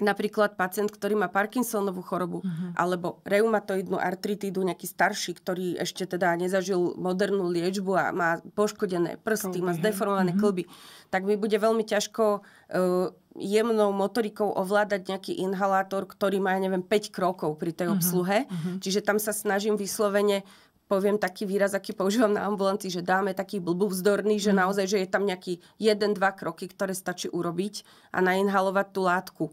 napríklad pacient, ktorý má Parkinsonovú chorobu uh-huh. alebo reumatoidnú artritídu, nejaký starší, ktorý ešte teda nezažil modernú liečbu a má poškodené prsty, klby, má zdeformované uh-huh. Mhm. klby, tak mi bude veľmi ťažko uh, jemnou motorikou ovládať nejaký inhalátor, ktorý má, neviem, 5 krokov pri tej mhm. obsluhe. Uh-huh. Čiže tam sa snažím vyslovene poviem taký výraz, aký používam na ambulancii, že dáme taký blbú vzdorný, že mm. naozaj, že je tam nejaký jeden, dva kroky, ktoré stačí urobiť a nainhalovať tú látku.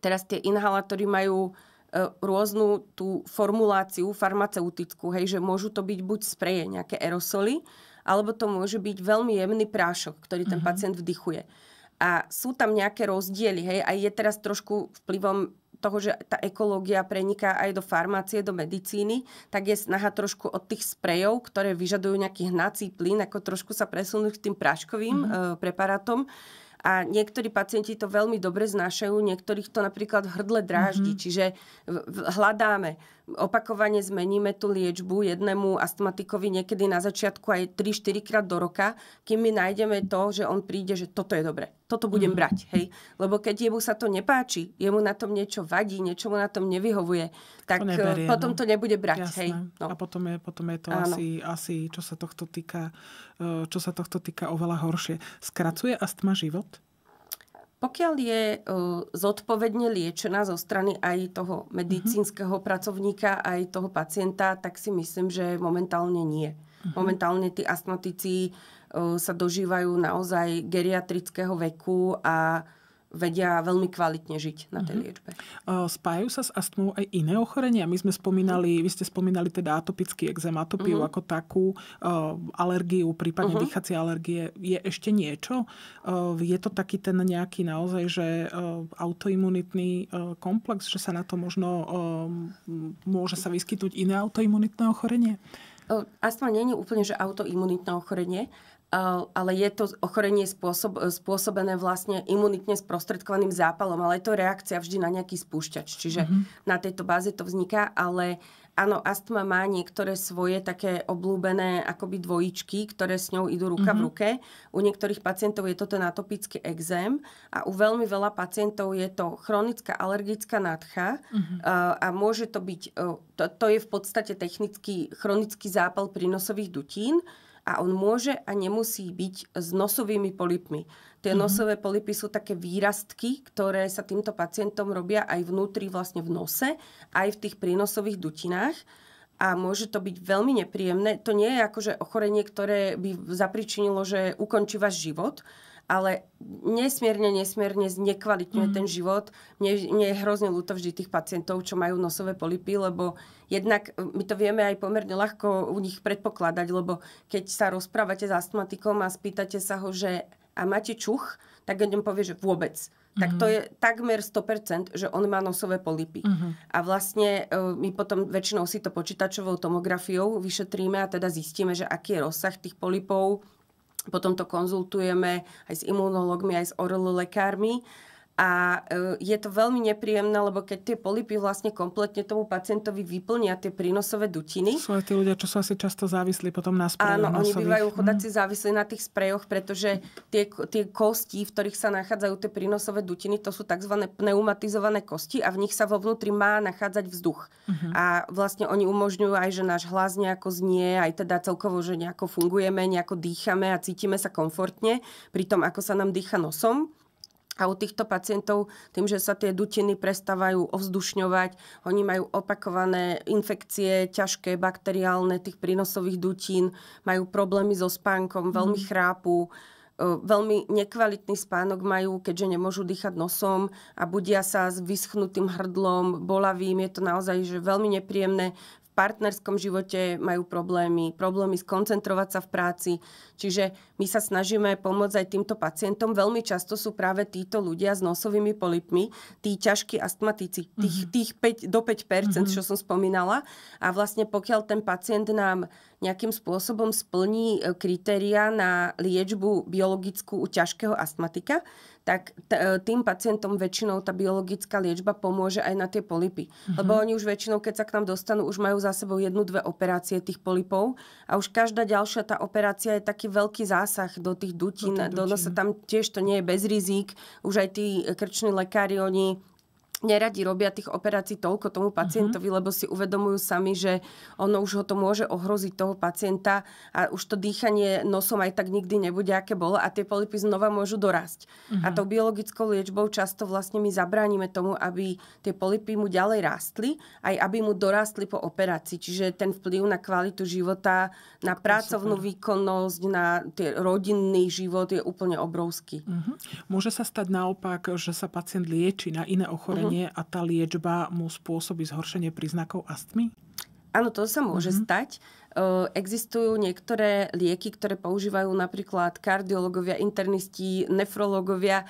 Teraz tie inhalátory majú e, rôznu tú formuláciu farmaceutickú, hej, že môžu to byť buď spreje, nejaké aerosoly, alebo to môže byť veľmi jemný prášok, ktorý ten uh-huh. pacient vdychuje. A sú tam nejaké rozdiely, hej, a je teraz trošku vplyvom toho, že tá ekológia preniká aj do farmácie, do medicíny, tak je snaha trošku od tých sprejov, ktoré vyžadujú nejaký hnací plyn, ako trošku sa presunúť k tým práškovým mm-hmm. Uh-huh. uh, preparátom a niektorí pacienti to veľmi dobre znášajú, niektorých to napríklad v hrdle dráždi, mm-hmm. čiže hľadáme opakovane zmeníme tú liečbu jednému astmatikovi niekedy na začiatku aj 3-4 krát do roka, kým my nájdeme to, že on príde, že toto je dobre, toto budem mm. brať, hej. Lebo keď jemu sa to nepáči, jemu na tom niečo vadí, niečo mu na tom nevyhovuje, tak to neberie, eh, no. potom no. to nebude brať, Jasné. hej. No. A potom je, potom je to asi, asi, čo sa tohto týka, eh, čo sa tohto týka oveľa horšie. Skracuje astma život? Pokiaľ je e, zodpovedne liečená zo strany aj toho mhm. medicínskeho uh-huh. pracovníka, aj toho pacienta, tak si myslím, že momentálne nie. Uh-huh. Momentálne tí astmatici e, sa dožívajú naozaj geriatrického veku a vedia veľmi kvalitne žiť na tej mhm. liečbe. Spájajú sa s astmou aj iné ochorenia? My sme spomínali, mhm. vy ste spomínali teda atopický exém, atopiu mm ako takú, eh, alergiu, prípadne uh-huh. dýchacie alergie. Je ešte niečo? Eh, je to taký ten nejaký naozaj, že eh, autoimunitný komplex, že sa na to možno môže sa vyskytnúť iné autoimunitné ochorenie? Astma nie je úplne, že autoimunitné ochorenie. Ehm, ale je to ochorenie spôsob, spôsobené vlastne imunitne sprostredkovaným zápalom, ale je to reakcia vždy na nejaký spúšťač. Čiže mm-hmm. na tejto báze to vzniká, ale áno, astma má niektoré svoje také oblúbené akoby dvojičky, ktoré s ňou idú ruka mm-hmm. v mhm. ruke. U niektorých pacientov je to ten atopický exém a u veľmi veľa pacientov je to chronická alergická nádcha mm-hmm. a môže to byť, ehm, to, to je v podstate technicky chronický zápal prínosových dutín, a on môže a nemusí byť s nosovými polipmi. Tie mm-hmm. nosové polypy sú také výrastky, ktoré sa týmto pacientom robia aj vnútri vlastne v nose, aj v tých prínosových dutinách a môže to byť veľmi nepríjemné. To nie je akože ochorenie, ktoré by zapričinilo, že ukončí váš život, ale nesmierne, nesmierne znekvalitňuje mm. ten život. Mne, mne je hrozne ľúto vždy tých pacientov, čo majú nosové polipy, lebo jednak e, my to vieme aj pomerne ľahko u nich predpokladať, lebo keď sa rozprávate s astmatikom a spýtate sa ho, že a máte čuch, tak on povie, že vôbec. mm Tak to mhm. je takmer 100%, že on má nosové polipy. mm A vlastne e, my potom väčšinou si to počítačovou tomografiou vyšetríme a teda zistíme, že aký je rozsah tých polipov, potom to konzultujeme aj s imunológmi, aj s orl lekármi a e, je to veľmi nepríjemné, lebo keď tie polipy vlastne kompletne tomu pacientovi vyplnia tie prínosové dutiny. Sú aj tí ľudia, čo sú asi často závislí potom na sprejoch. Áno, nosových. oni bývajú chodáci mm. závislí na tých sprejoch, pretože tie, tie kosti, v ktorých sa nachádzajú tie prínosové dutiny, to sú tzv. pneumatizované kosti a v nich sa vo vnútri má nachádzať vzduch. Mm-hmm. A vlastne oni umožňujú aj, že náš hlas nejako znie, aj teda celkovo, že nejako fungujeme, nejako dýchame a cítime sa komfortne pri tom, ako sa nám dýcha nosom. A u týchto pacientov, tým, že sa tie dutiny prestávajú ovzdušňovať, oni majú opakované infekcie, ťažké, bakteriálne tých prínosových dutín, majú problémy so spánkom, veľmi mm. chrápu, e, veľmi nekvalitný spánok majú, keďže nemôžu dýchať nosom a budia sa s vyschnutým hrdlom, bolavým. Je to naozaj že veľmi nepríjemné partnerskom živote majú problémy, problémy skoncentrovať sa v práci. Čiže my sa snažíme pomôcť aj týmto pacientom. Veľmi často sú práve títo ľudia s nosovými polipmi, tí ťažkí astmatici, tých, uh-huh. tých 5, do 5%, uh-huh. Mhm. čo som spomínala. A vlastne pokiaľ ten pacient nám nejakým spôsobom splní e, kritéria na liečbu biologickú u ťažkého astmatika, tak t- e, tým pacientom väčšinou tá biologická liečba pomôže aj na tie polipy. Mm-hmm. Lebo oni už väčšinou, keď sa k nám dostanú, už majú za sebou jednu, dve operácie tých polipov a už každá ďalšia tá operácia je taký veľký zásah do tých dutín. Do, dutín. do nosa tam tiež to nie je bez rizík. Už aj tí krční lekári, oni neradi robia tých operácií toľko tomu mhm. pacientovi, uh-huh. lebo si uvedomujú sami, že ono už ho to môže ohroziť toho pacienta a už to dýchanie nosom aj tak nikdy nebude, aké bolo a tie polipy znova môžu dorásť. Uh-huh. A mhm. tou biologickou liečbou často vlastne my zabránime tomu, aby tie polipy mu ďalej rástli, aj aby mu dorástli po operácii. Čiže ten vplyv na kvalitu života, na to pracovnú super. výkonnosť, na tie rodinný život je úplne obrovský. Uh-huh. Môže sa stať naopak, že sa pacient lieči na iné ochorenie, uh-huh zranenie mhm. a tá liečba mu spôsobí zhoršenie príznakov astmy? Áno, to sa môže mm-hmm. stať. Existujú niektoré lieky, ktoré používajú napríklad kardiológovia, internisti, nefrológovia,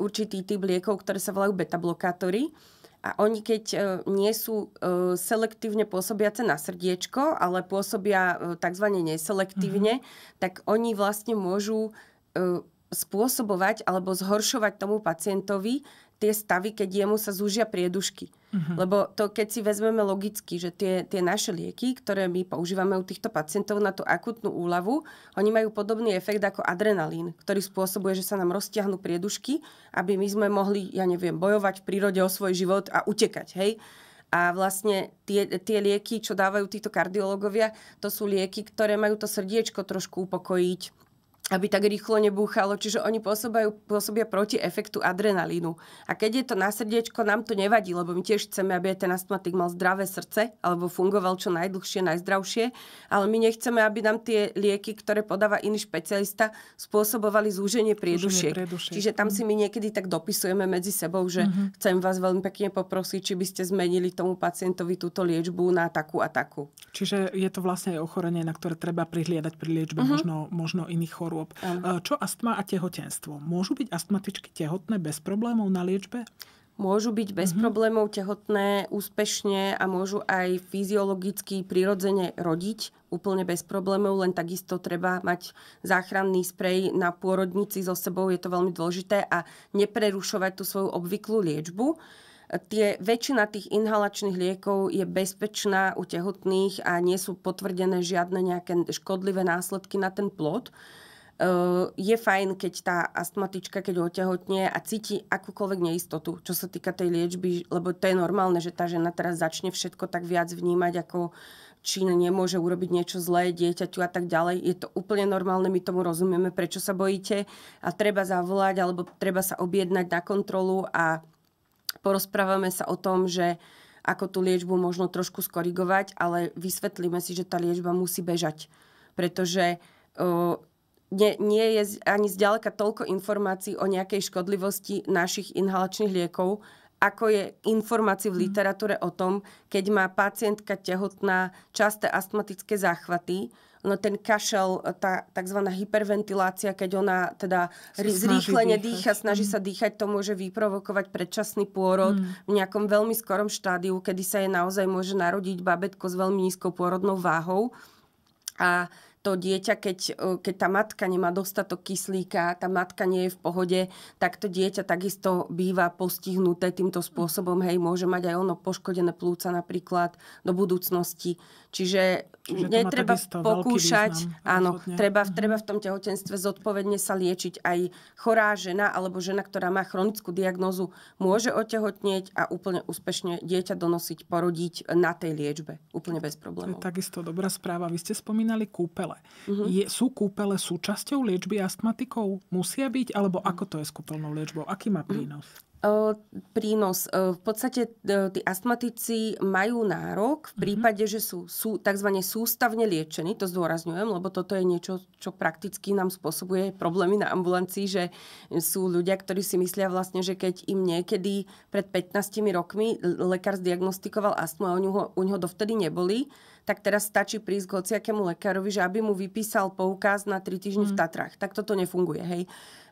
určitý typ liekov, ktoré sa volajú beta-blokátory. A oni keď nie sú selektívne pôsobiace na srdiečko, ale pôsobia tzv. neselektívne, mm-hmm. tak oni vlastne môžu spôsobovať alebo zhoršovať tomu pacientovi tie stavy, keď jemu sa zúžia priedušky. Uh-huh. Lebo to, keď si vezmeme logicky, že tie, tie naše lieky, ktoré my používame u týchto pacientov na tú akutnú úľavu, oni majú podobný efekt ako adrenalín, ktorý spôsobuje, že sa nám roztiahnu priedušky, aby my sme mohli, ja neviem, bojovať v prírode o svoj život a utekať, hej? A vlastne tie, tie lieky, čo dávajú títo kardiológovia, to sú lieky, ktoré majú to srdiečko trošku upokojiť, aby tak rýchlo nebúchalo. Čiže oni pôsobajú, pôsobia proti efektu adrenalínu. A keď je to na srdiečko, nám to nevadí, lebo my tiež chceme, aby ten astmatik mal zdravé srdce, alebo fungoval čo najdlhšie, najzdravšie. Ale my nechceme, aby nám tie lieky, ktoré podáva iný špecialista, spôsobovali zúženie priedušiek. priedušiek. Čiže tam mhm. si my niekedy tak dopisujeme medzi sebou, že uh-huh. chcem vás veľmi pekne poprosiť, či by ste zmenili tomu pacientovi túto liečbu na takú a takú. Čiže je to vlastne aj ochorenie, na ktoré treba prihliadať pri liečbe uh-huh. možno, možno iných chorôb chorôb. Ano. E, čo astma a tehotenstvo? Môžu byť astmatičky tehotné bez problémov na liečbe? môžu byť bez uh-huh. problémov tehotné úspešne a môžu aj fyziologicky prirodzene rodiť úplne bez problémov, len takisto treba mať záchranný sprej na pôrodnici so sebou, je to veľmi dôležité a neprerušovať tú svoju obvyklú liečbu. Tie, väčšina tých inhalačných liekov je bezpečná u tehotných a nie sú potvrdené žiadne nejaké škodlivé následky na ten plod. Eh, je fajn, keď tá astmatička, keď otehotnie a cíti akúkoľvek neistotu, čo sa týka tej liečby, lebo to je normálne, že tá žena teraz začne všetko tak viac vnímať, ako či nemôže urobiť niečo zlé dieťaťu a tak ďalej. Je to úplne normálne, my tomu rozumieme, prečo sa bojíte a treba zavolať alebo treba sa objednať na kontrolu a porozprávame sa o tom, že ako tú liečbu možno trošku skorigovať, ale vysvetlíme si, že tá liečba musí bežať. Pretože uh, nie, nie je ani zďaleka toľko informácií o nejakej škodlivosti našich inhalačných liekov, ako je informácií v mhm. literatúre o tom, keď má pacientka tehotná časté astmatické záchvaty, no ten kašel, tá tzv. hyperventilácia, keď ona teda zrýchlene dýcha, snaží mm. sa dýchať, to môže vyprovokovať predčasný pôrod mm. v nejakom veľmi skorom štádiu, kedy sa jej naozaj môže narodiť babetko s veľmi nízkou pôrodnou váhou. A to dieťa, keď, e, keď tá matka nemá dostatok kyslíka, tá matka nie je v pohode, tak to dieťa takisto býva postihnuté týmto spôsobom. Hej, môže mať aj ono poškodené plúca napríklad do budúcnosti. Čiže, Čiže netreba pokúšať, význam, áno, treba, mhm. treba v tom tehotenstve zodpovedne sa liečiť. Aj chorá žena alebo žena, ktorá má chronickú diagnózu, môže otehotnieť a úplne úspešne dieťa donosiť, porodiť na tej liečbe. Úplne bez problémov. To je takisto dobrá správa. Vy ste spomínali kúpele kúpele. Mm-hmm. Je, sú kúpele súčasťou liečby astmatikov? Musia byť? Alebo ako to je s kúpeľnou liečbou? Aký má mhm. prínos? E, prínos. E, v podstate e, tí astmatici majú nárok v mhm. prípade, že sú, sú tzv. sústavne liečení, to zdôrazňujem, lebo toto je niečo, čo prakticky nám spôsobuje problémy na ambulancii, že sú ľudia, ktorí si myslia vlastne, že keď im niekedy pred 15 rokmi lekár zdiagnostikoval astmu a u neho, u neho dovtedy neboli, tak teraz stačí prísť k hociakému lekárovi, že aby mu vypísal poukaz na 3 týždne mm. v mhm. Tatrach. Tak toto nefunguje, hej.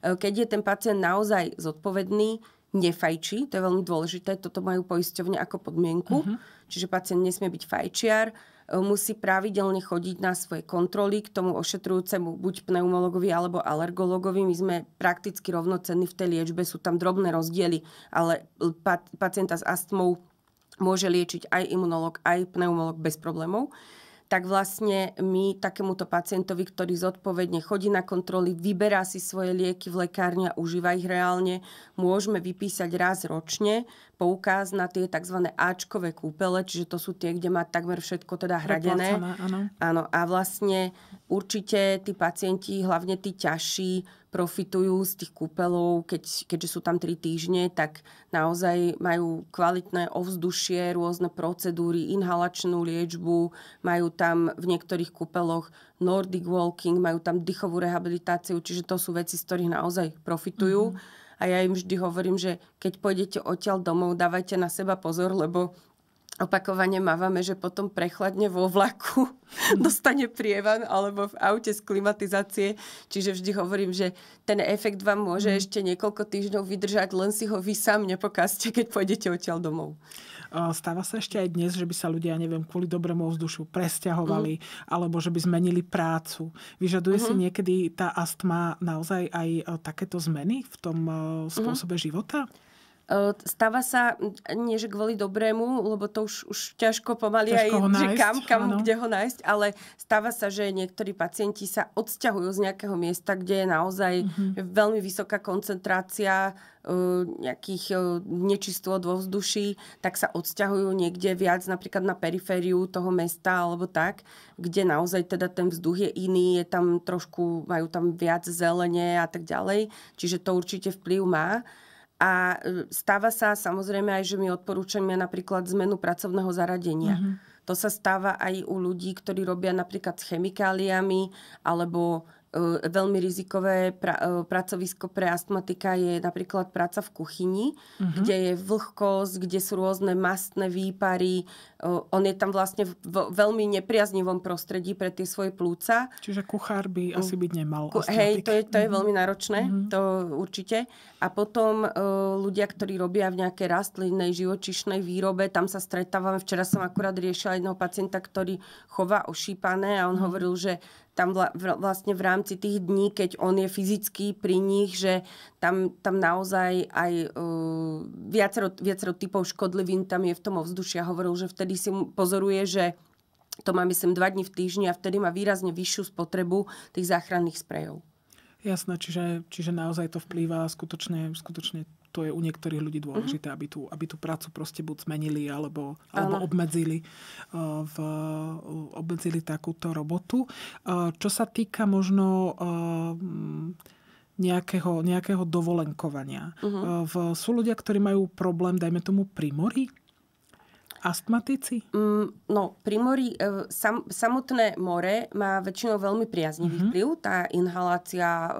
Keď je ten pacient naozaj zodpovedný, nefajčí, to je veľmi dôležité, toto majú poisťovne ako podmienku, uh-huh. čiže pacient nesmie byť fajčiar, e, musí pravidelne chodiť na svoje kontroly k tomu ošetrujúcemu buď pneumologovi alebo alergologovi. My sme prakticky rovnocenní v tej liečbe, sú tam drobné rozdiely, ale pacienta s astmou môže liečiť aj imunolog, aj pneumolog bez problémov tak vlastne my takémuto pacientovi, ktorý zodpovedne chodí na kontroly, vyberá si svoje lieky v lekárni a užíva ich reálne, môžeme vypísať raz ročne poukaz na tie tzv. Ačkové kúpele, čiže to sú tie, kde má takmer všetko teda hradené. Áno. áno. A vlastne určite tí pacienti, hlavne tí ťažší, profitujú z tých kúpelov, keď, keďže sú tam 3 týždne, tak naozaj majú kvalitné ovzdušie, rôzne procedúry, inhalačnú liečbu, majú tam v niektorých kúpeloch Nordic walking, majú tam dýchovú rehabilitáciu, čiže to sú veci, z ktorých naozaj profitujú. Mm-hmm a ja im vždy hovorím, že keď pôjdete odtiaľ domov, dávajte na seba pozor, lebo opakovane mávame, že potom prechladne vo vlaku, dostane prievan alebo v aute z klimatizácie. Čiže vždy hovorím, že ten efekt vám môže mm. ešte niekoľko týždňov vydržať, len si ho vy sám nepokazte, keď pôjdete odtiaľ domov. Stáva sa ešte aj dnes, že by sa ľudia, neviem, kvôli dobrému vzdušu presťahovali, mm. alebo že by zmenili prácu. Vyžaduje mm-hmm. si mhm. niekedy tá astma naozaj aj e, takéto zmeny v tom e, mhm. spôsobe mm-hmm. života? Stáva sa, mm, nie že kvôli dobrému, lebo to už, už ťažko pomaly ťažko aj, nájsť, že kam, kam, kde ho nájsť, ale stáva sa, že niektorí pacienti sa odsťahujú z nejakého miesta, kde je naozaj mm-hmm. veľmi vysoká koncentrácia nejakých nečistôt vo vzduší, tak sa odsťahujú niekde viac napríklad na perifériu toho mesta alebo tak, kde naozaj teda ten vzduch je iný, je tam trošku, majú tam viac zelene a tak ďalej, čiže to určite vplyv má. A e, stáva sa samozrejme aj, že my odporúčame napríklad zmenu pracovného zaradenia. Mm-hmm. To sa stáva aj u ľudí, ktorí robia napríklad s chemikáliami alebo veľmi rizikové pra, pracovisko pre astmatika je napríklad práca v kuchyni, uh-huh. kde je vlhkosť, kde sú rôzne mastné výpary. On je tam vlastne v veľmi nepriaznivom prostredí pre tie svoje plúca. Čiže kuchár by asi byť nemal. Ku, hej, to je, to je mhm. veľmi náročné, uh-huh. to určite. A potom ľudia, ktorí robia v nejakej rastlinnej živočišnej výrobe, tam sa stretávame. Včera som akurát riešila jedného pacienta, ktorý chová ošípané a on uh-huh. hovoril, že tam vla, vlastne v rámci tých dní, keď on je fyzicky pri nich, že tam, tam naozaj aj uh, viacero, viacero typov škodlivín tam je v tom ovzduši Ja hovoril, že vtedy si pozoruje, že to má myslím dva dní v týždni a vtedy má výrazne vyššiu spotrebu tých záchranných sprejov. Jasné, čiže, čiže naozaj to vplýva skutočne, skutočne to je u niektorých ľudí dôležité, mm-hmm. aby, tú, aby tú prácu proste buď zmenili alebo, alebo obmedzili, eh, v, eh, obmedzili takúto robotu. Eh, čo sa týka možno nejakého, nejakého dovolenkovania. Uh-huh. V, sú ľudia, ktorí majú problém, dajme tomu, pri mori, astmatici? Mm, no, pri mori, e, sam, samotné more má väčšinou veľmi priaznivý mm-hmm. vplyv. Tá inhalácia e,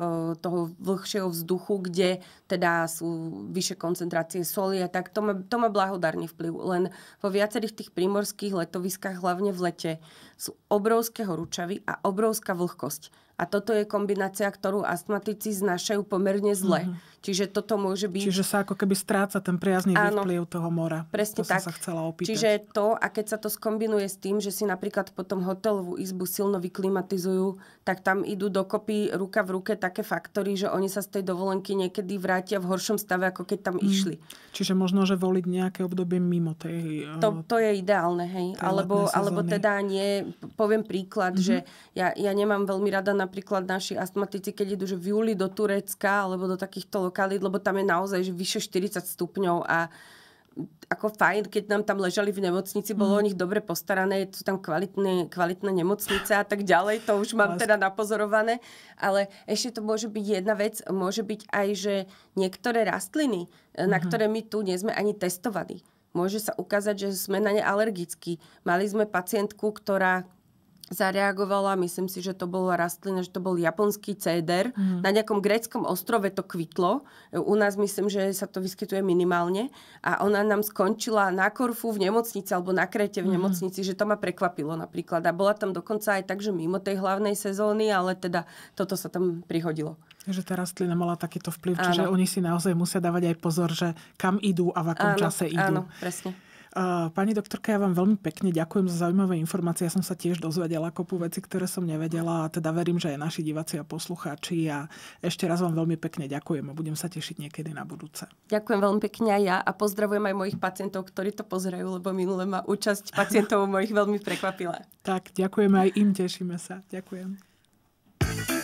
toho vlhšieho vzduchu, kde teda sú vyššie koncentrácie soli a tak, to má, to má blahodárny vplyv. Len vo viacerých tých primorských letoviskách, hlavne v lete, sú obrovské horúčavy a obrovská vlhkosť. A toto je kombinácia, ktorú astmatici znašajú pomerne zle. Mm-hmm. Čiže toto môže byť... Čiže sa ako keby stráca ten priazný Áno, vplyv toho mora. Presne to tak. sa chcela opýtať. Čiže to, a keď sa to skombinuje s tým, že si napríklad potom hotelovú izbu silno vyklimatizujú, tak tam idú dokopy ruka v ruke také faktory, že oni sa z tej dovolenky niekedy vrátia v horšom stave, ako keď tam mm. išli. Čiže možno, že voliť nejaké obdobie mimo tej... E, to, to je ideálne, hej. Alebo, alebo teda nie... Poviem príklad, mm-hmm. že ja, ja nemám veľmi rada na napríklad naši astmatici, keď idú že v júli do Turecka alebo do takýchto lokalít, lebo tam je naozaj že vyše 40 stupňov a ako fajn, keď nám tam ležali v nemocnici, bolo mm. o nich dobre postarané, sú tam kvalitné, kvalitné nemocnice a tak ďalej, to už mám teda napozorované. Ale ešte to môže byť jedna vec, môže byť aj, že niektoré rastliny, mm-hmm. na mhm. ktoré my tu nie sme ani testovaní, môže sa ukázať, že sme na ne alergickí. Mali sme pacientku, ktorá zareagovala, myslím si, že to bola rastlina, že to bol japonský céder. Mm. Na nejakom gréckom ostrove to kvitlo. U nás myslím, že sa to vyskytuje minimálne. A ona nám skončila na Korfu v nemocnici alebo na Krete v mhm. nemocnici, mm. že to ma prekvapilo napríklad. A bola tam dokonca aj tak, že mimo tej hlavnej sezóny, ale teda toto sa tam prihodilo. Že tá rastlina mala takýto vplyv, áno. čiže oni si naozaj musia dávať aj pozor, že kam idú a v akom áno, čase idú. Áno, presne. Pani doktorka, ja vám veľmi pekne ďakujem za zaujímavé informácie. Ja som sa tiež dozvedela kopu veci, ktoré som nevedela a teda verím, že aj naši diváci a poslucháči a ešte raz vám veľmi pekne ďakujem a budem sa tešiť niekedy na budúce. Ďakujem veľmi pekne aj ja a pozdravujem aj mojich pacientov, ktorí to pozerajú, lebo minule ma účasť pacientov mojich veľmi prekvapila. Tak, ďakujem aj im, tešíme sa. Ďakujem.